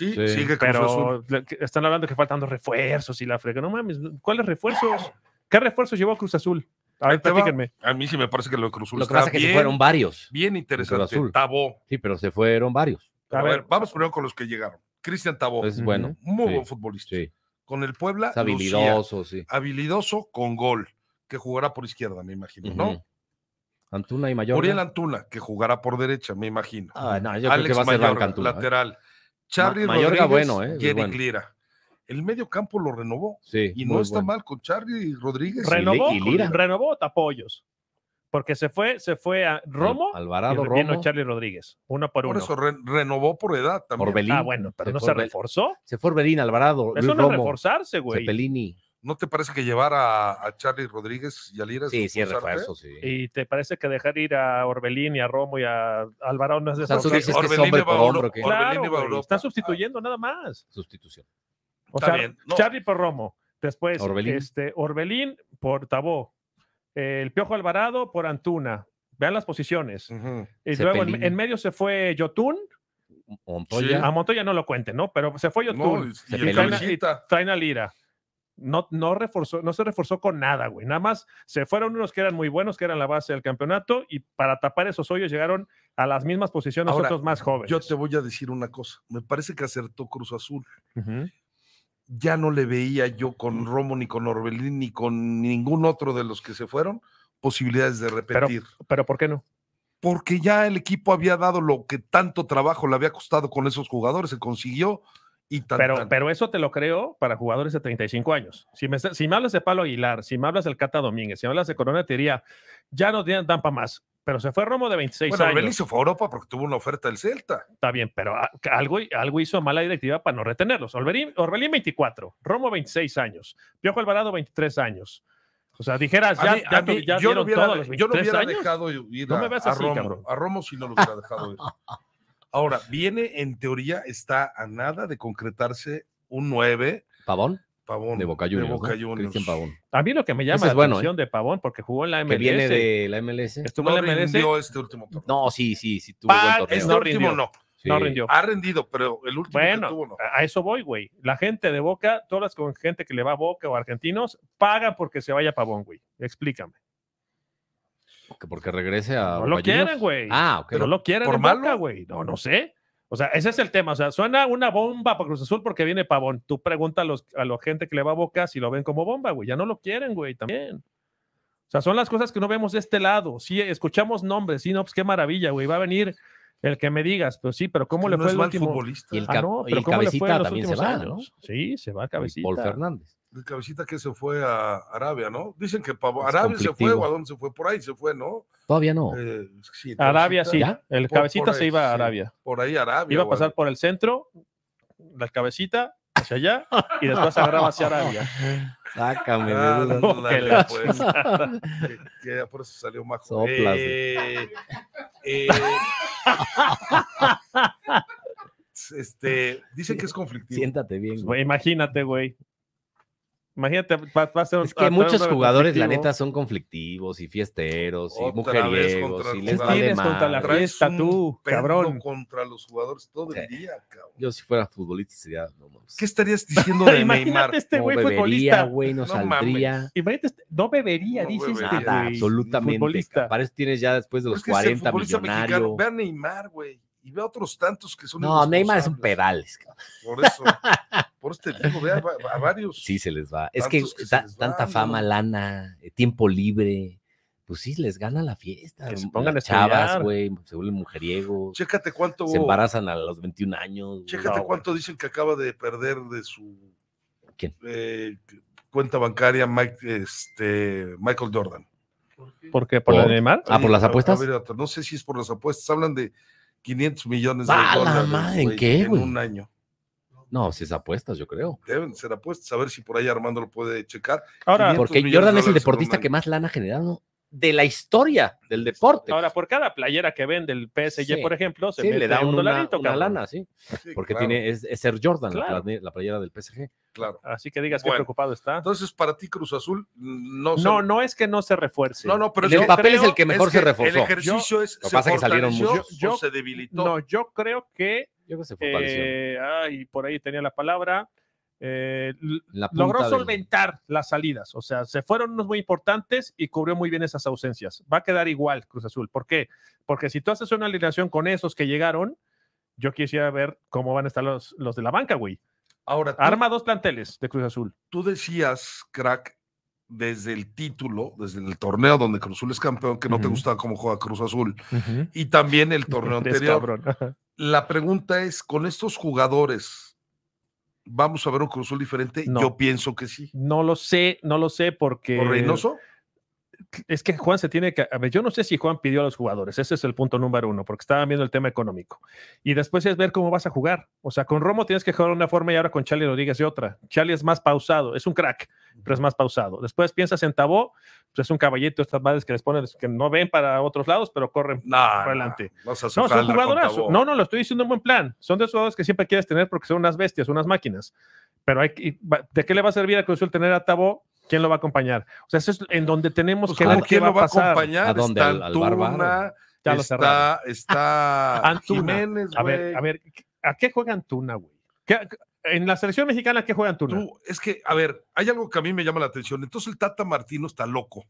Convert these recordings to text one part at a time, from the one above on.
Sí, pero están hablando que faltan refuerzos y la frega. No mames, ¿cuáles refuerzos? ¿Qué refuerzos llevó Cruz Azul? A ver, platíquenme. A mí sí me parece que lo de Cruz Azul lo que pasa que fueron varios. Bien interesante. Azul. Tabó. Sí, pero se fueron varios. A, ver, vamos primero con los que llegaron. Cristian Tabó. Es bueno. Muy buen futbolista. Con el Puebla. habilidoso, sí. Habilidoso con gol, que jugará por izquierda, me imagino, ¿no? Antuna y Mayor. Muriel Antuna, que jugará por derecha, me imagino. Ah, no, yo Alex creo que va a ser ¿eh? lateral. Charlie Ma Rodríguez, eh, bueno, ¿eh? Jerry El medio campo lo renovó. y no está mal con Charlie Rodríguez. Renovó, y, Lira. renovó Tapollos. Porque se fue, se fue a Romo Alvarado y Charlie Rodríguez. Uno por uno. Por eso renovó por edad también. Ah, bueno, pero no se reforzó. Se fue Orbelín, Alvarado. Eso no es reforzarse, güey. Cepelini. ¿No te parece que llevar a, Charlie Rodríguez y a Lira? Sí, sí, refuerzo, sí. ¿Y te parece que dejar ir a Orbelín y a Romo y a Alvarado no es de dices Orbelín y a sustituyendo nada más. Sustitución. O sea, Charlie por Romo. Después, Orbelín. Este, Orbelín por Tabó. El Piojo Alvarado por Antuna. Vean las posiciones. Y luego en, medio se fue Yotun. A Montoya no lo cuente, ¿no? Pero se fue Yotun. y, y Lira no, no, reforzó, no se reforzó con nada, güey. Nada más se fueron unos que eran muy buenos, que eran la base del campeonato, y para tapar esos hoyos llegaron a las mismas posiciones otros más jóvenes. Yo te voy a decir una cosa. Me parece que acertó Cruz Azul. Ya no le veía yo con Romo, ni con Orbelín, ni con ningún otro de los que se fueron posibilidades de repetir. pero, pero ¿por qué no? porque ya el equipo había dado lo que tanto trabajo le había costado con esos jugadores, se consiguió pero, pero eso te lo creo para jugadores de 35 años. Si me, si me hablas de Palo Aguilar, si me hablas del Cata Domínguez, si me hablas de Corona, te diría, ya no tienen para más. Pero se fue Romo de 26 años. Bueno, hizo fue a Europa porque tuvo una oferta del Celta. Está bien, pero algo, algo hizo mala directiva para no retenerlos. Orbelín, 24, Romo 26 años, Piojo Alvarado 23 años. O sea, dijeras, ya, todos los 23 yo no hubiera años. dejado a, me Romo. Cabrón. A Romo sí no lo hubiera dejado ir. Ahora, viene, en teoría, está a nada de concretarse un 9. ¿Pavón? Pavón. De Boca Juniors. De Boca Cristian Pavón. A mí lo que me llama es la bueno, ¿eh? atención de Pavón, porque jugó en la MLS. Que viene de la MLS. Estuvo no en la MLS. Rindió este último torneo. No, sí, sí, sí. Tuvo torneo. Este no. No rindió. Ha rendido, pero el último bueno, tuvo no. A eso voy, güey. La gente de Boca, todas las gente que le va a Boca o argentinos, pagan porque se vaya Pavón, güey. Explícame porque regrese a. No lo quieren, güey. Ah, ok. no lo quieren por malo, güey. No, no sé. O sea, ese es el tema. O sea, suena una bomba para Cruz Azul porque viene Pavón. Tú preguntas a, la gente que le va a boca si lo ven como bomba, güey. Ya no lo quieren, güey, también. O sea, son las cosas que no vemos de este lado. Sí, escuchamos nombres. Sí, no, pues qué maravilla, güey. Va a venir el que me digas, pero pues sí, pero ah, ¿cómo le fue el último? Y el, también se va, ¿no? Sí, se va Cabecita. Paul Fernández. El cabecita que se fue a Arabia, ¿no? Dicen que para Arabia se fue o a dónde se fue, por ahí se fue, ¿no? Todavía no. Eh, sí, Arabia sí, el cabecita se iba a Arabia. por ahí Arabia. Iba a pasar por el centro, la cabecita hacia allá y después agarraba hacia Arabia. Sácame. de ah, duda. pues, por eso salió más eh, eh. eh este, dicen que es conflictivo. Siéntate bien. Pues, güey. imagínate, güey. Imagínate, va, a ser, Es que muchos jugadores, la neta, son conflictivos y fiesteros y mujeriegos. y les vale contra la fiesta, tú, cabrón. Contra los jugadores todo el día, cabrón. Yo, si fuera futbolista, sería. No, ¿Qué estarías diciendo de Neymar? Imagínate este güey futbolista. Güey, no, saldría. Imagínate, este, no bebería, dices. Nada, este absolutamente. Futbolista. Parece que tienes ya después de los es que 40 millonarios. Neymar, güey ve a otros tantos que son. No, Neymar es un pedal. Por eso, por este digo, ve a, varios. Sí, se les va. Es que, tanta fama, lana, eh, tiempo libre. Pues sí, les gana la fiesta. Que se pongan chavas, güey, se vuelven mujeriego. Chécate cuánto. Se embarazan a los 21 años. Chécate cuánto dicen que acaba de perder de su. ¿Quién? Eh, cuenta bancaria Mike, este, Michael Jordan. ¿Por qué? ¿Por, Neymar? Ah, por las apuestas. no sé si es por las apuestas. Hablan de 500 millones de dólares. en un año. No, si es apuestas, yo creo. Deben ser apuestas. A ver si por ahí Armando lo puede checar. Ahora, porque Jordan es el deportista que más lana ha generado de la historia del deporte. Ahora, por cada playera que vende el PSG, por ejemplo, se le da un, dolarito, una, lana, sí. Porque tiene, es, Ser Jordan la, playera del PSG. Claro. Así que digas que qué preocupado está. Entonces, para ti, Cruz Azul, no No, no es que no se refuerce. No, no, pero el papel es el que mejor se reforzó. El ejercicio Lo que pasa que salieron muchos. Yo, se debilitó. No, yo creo que. Yo eh, por ahí tenía la palabra eh, logró solventar las salidas. O sea, se fueron unos muy importantes y cubrió muy bien esas ausencias. Va a quedar igual Cruz Azul. ¿Por qué? Porque si tú haces una alineación con esos que llegaron, yo quisiera ver cómo van a estar los, los de la banca, güey. Ahora, arma dos planteles de Cruz Azul. Tú decías, crack, desde el título, desde el torneo donde Cruz Azul es campeón, que no te gustaba cómo juega Cruz Azul, y también el torneo anterior. la pregunta es, con estos jugadores ¿Vamos a ver un Cruz diferente? Yo pienso que sí. No lo sé, no lo sé porque... ¿Por Reynoso? es que Juan se tiene que. A ver, yo no sé si Juan pidió a los jugadores, ese es el punto número uno, porque estaba viendo el tema económico. Y después es ver cómo vas a jugar. O sea, con Romo tienes que jugar de una forma y ahora con Charlie Rodríguez de otra. Charlie es más pausado, es un crack, pero es más pausado. Después piensas en Tabó, pues, es un caballito, estas madres que les ponen, que no ven para otros lados, pero corren para adelante. No, no No, lo estoy diciendo en buen plan. Son de esos jugadores que siempre quieres tener porque son unas bestias, unas máquinas. Pero hay, ¿de qué le va a servir a Cruzul tener a Tabó ¿Quién lo va a acompañar? O sea, eso es en donde tenemos pues, que ver quién va lo va a acompañar. Está está, está Jiménez, a ver, a ver, ¿a qué juega Antuna, güey? en la selección mexicana, ¿a qué juega Antuna? es que, a ver, hay algo que a mí me llama la atención. Entonces el Tata Martino está loco.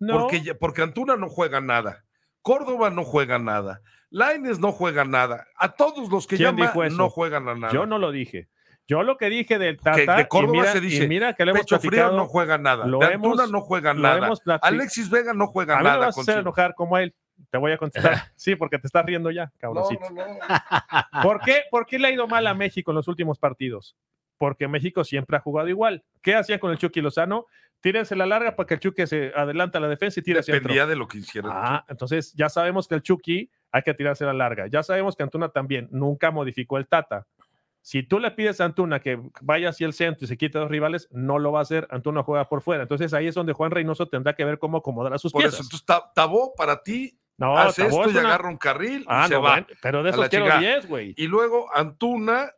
Porque, porque Antuna no juega nada. Córdoba no juega nada. Laines no juega nada. A todos los que llaman no juegan a nada. Yo no lo dije. Yo lo que dije del Tata. Que se dice. mira que le hemos Pecho Frío no juega nada. Antuna no juega nada. Alexis Vega no juega nada. No vas a hacer enojar como él. Te voy a contestar. Sí, porque te estás riendo ya, cabroncito. No, no, no. ¿Por, qué? le ha ido mal a México en los últimos partidos? Porque México siempre ha jugado igual. ¿Qué hacía con el Chucky Lozano? Tírense la larga para que el Chucky se adelanta a la defensa y tire hacia Dependía de lo que hiciera. Ah, entonces ya sabemos que el Chucky hay que tirarse la larga. Ya sabemos que Antuna también nunca modificó el Tata si tú le pides a Antuna que vaya hacia el centro y se quite a los rivales, no lo va a hacer. Antuna juega por fuera. Entonces ahí es donde Juan Reynoso tendrá que ver cómo a sus por piezas. Por eso, entonces, Tabó para ti no, hace esto y agarra un carril y ah, se va. pero de esos quiero 10, güey. Y luego Antuna.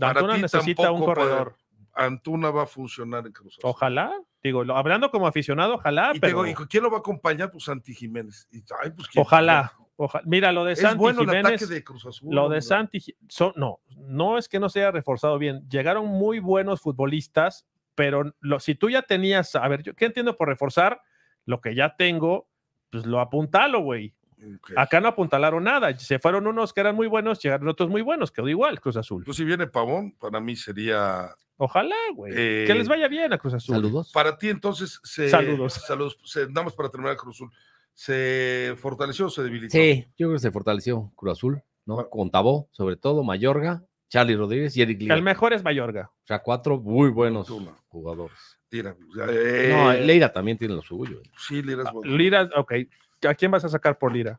Antuna necesita un corredor. Antuna va a funcionar en Cruz Ojalá. Digo, hablando como aficionado, ojalá. Y pero... Digo, ¿quién lo va a acompañar? Pues Santi Jiménez. Pues, ojalá, Mira, lo de Santi bueno de Cruz Azul, ¿no? no, es que no sea haya reforzado bien. Llegaron muy buenos futbolistas, pero lo, si tú ya tenías, a ver, yo qué entiendo por reforzar lo que ya tengo, pues lo apuntalo, güey. Acá no apuntalaron nada. Se fueron unos que eran muy buenos, llegaron otros muy buenos. Quedó igual, Cruz Azul. Pues si viene Pavón, para mí sería. Ojalá, güey. Eh, que les vaya bien a Cruz Azul. Saludos. Para ti, entonces. Se... saludos. Saludos. Damos para terminar, Cruz Azul. ¿Se fortaleció o se debilitó? Sí, yo creo que se fortaleció Cruz Azul, ¿no? contabó sobre todo, Mayorga, Charlie Rodríguez y Eric Lira. El mejor es Mayorga. O sea, cuatro muy buenos jugadores. Eh. Lira. No, Leira también tiene lo suyo. Eh. Sí, Lira es ah, bueno. Lira, ok. ¿A quién vas a sacar por Lira?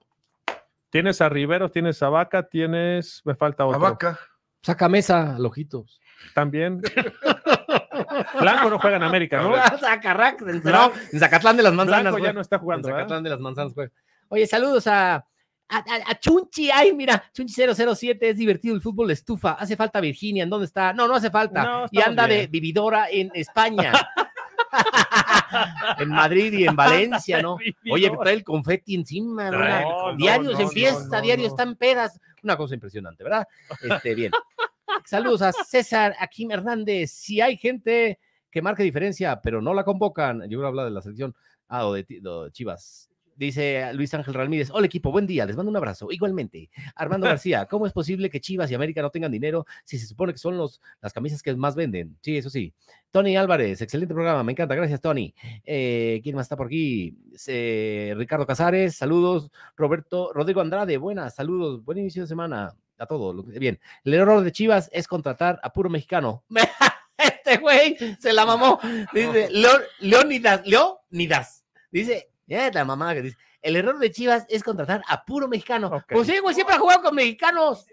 Tienes a Rivero, tienes a Vaca, tienes. Me falta otro. A Vaca. Saca mesa, Lojitos. También. Blanco no juega en América, ¿no? Zacarac, no, en Zacatlán de las Manzanas. ya no está jugando. Zacatlán de las Manzanas juega. Oye, saludos a, a, Chunchi, ay, mira, Chunchi 007, es divertido el fútbol estufa, hace falta Virginia, ¿en dónde está? No, no hace falta. y anda de vividora en España. en Madrid y en Valencia, ¿no? Oye, trae el confeti encima, ¿verdad? No, diario en están pedas. Una cosa impresionante, ¿verdad? Este, bien. Saludos a César a Kim Hernández. Si hay gente que marque diferencia, pero no la convocan, yo voy hablar de la selección, ah, de, Chivas. Dice Luis Ángel Ramírez, hola equipo, buen día, les mando un abrazo. Igualmente, Armando García, ¿cómo es posible que Chivas y América no tengan dinero si se supone que son los, las camisas que más venden? Sí, eso sí. Tony Álvarez, excelente programa, me encanta, gracias Tony. Eh, ¿Quién más está por aquí? Eh, Ricardo Casares, saludos. Roberto Rodrigo Andrade, buenas, saludos, buen inicio de semana a todo. Bien, el error de Chivas es contratar a puro mexicano. este güey se la mamó. Dice, León, Leónidas, Leónidas. Dice, la mamá que dice, el error de Chivas es contratar a puro mexicano. Pues sí, güey, siempre ha jugado con mexicanos.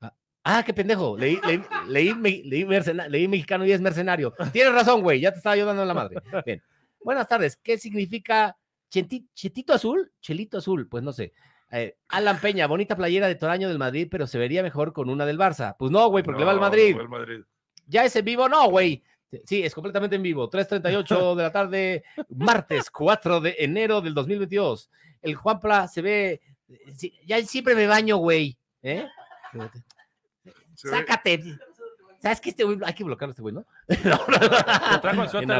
Ah, ah, qué pendejo. Leí, leí, leí, leí, leí, mexicano y es mercenario. Tienes razón, güey, ya te estaba ayudando la madre. Bien. Buenas tardes. ¿Qué significa chetito azul? Chelito azul, pues no sé. Eh, Alan Peña, bonita playera de Toraño del Madrid, pero se vería mejor con una del Barça. Pues no, güey, porque le va al Madrid. Ya es en vivo, no, güey. Sí, es completamente en vivo. 3.38 de la tarde, martes 4 de enero del 2022. El Juanpla se ve... ya siempre me baño, güey. ¿eh? Sácate. ¿Sabes que Este hay que bloquearlo este güey, ¿no? no, no.